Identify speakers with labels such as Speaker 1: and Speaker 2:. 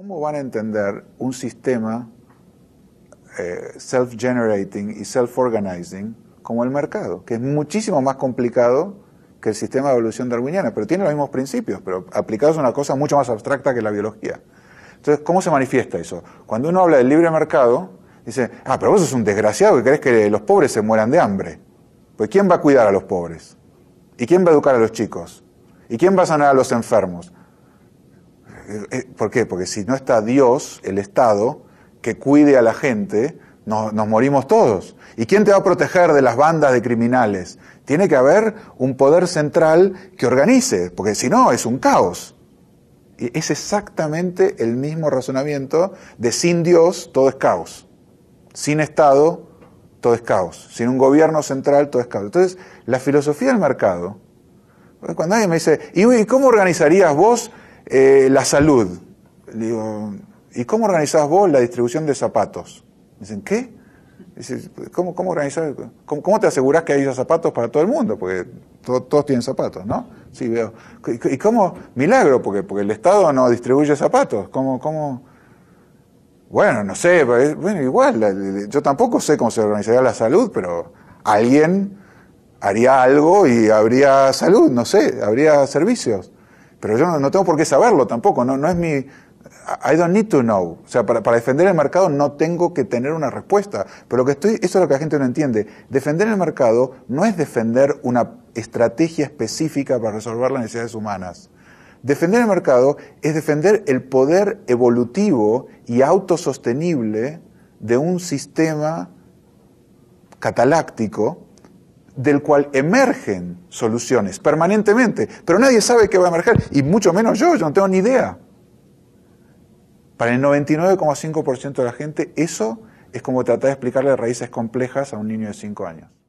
Speaker 1: ¿Cómo van a entender un sistema eh, self-generating y self-organizing como el mercado, que es muchísimo más complicado que el sistema de evolución darwiniana, pero tiene los mismos principios, pero aplicados a una cosa mucho más abstracta que la biología. Entonces, ¿cómo se manifiesta eso? Cuando uno habla del libre mercado, dice, ah, pero vos sos un desgraciado que crees que los pobres se mueran de hambre. Pues ¿quién va a cuidar a los pobres? ¿Y quién va a educar a los chicos? ¿Y quién va a sanar a los enfermos? Eh, eh, ¿Por qué? Porque si no está Dios, el Estado, que cuide a la gente, nos morimos todos. ¿Y quién te va a proteger de las bandas de criminales? Tiene que haber un poder central que organice, porque si no, es un caos. Y es exactamente el mismo razonamiento de sin Dios, todo es caos. Sin Estado, todo es caos. Sin un gobierno central, todo es caos. Entonces, la filosofía del mercado. Cuando alguien me dice, ¿y cómo organizarías vos eh, la salud. digo, ¿y cómo organizás vos la distribución de zapatos? dicen, ¿qué? Dicen, ¿Cómo, cómo, organizás, cómo, te asegurás que hay zapatos para todo el mundo? Porque todos tienen zapatos, ¿no? Sí, veo. ¿Y cómo? Milagro, porque, porque el Estado no distribuye zapatos. ¿Cómo? cómo? Bueno, no sé, bueno, igual, yo tampoco sé cómo se organizaría la salud, pero alguien haría algo y habría salud, no sé, habría servicios. Pero yo no, tengo por qué saberlo tampoco, no, es mi... I don't need to know. O sea, para, para, defender el mercado no tengo que tener una respuesta. Pero que estoy, eso es lo que la gente no entiende. Defender el mercado no es defender una estrategia específica para resolver las necesidades humanas. Defender el mercado es defender el poder evolutivo y autosostenible de un sistema cataláctico del cual emergen soluciones permanentemente, pero nadie sabe qué va a emerger, y mucho menos yo, yo no tengo ni idea. Para el 99,5% de la gente eso es como tratar de explicarle raíces complejas a un niño de 5 años.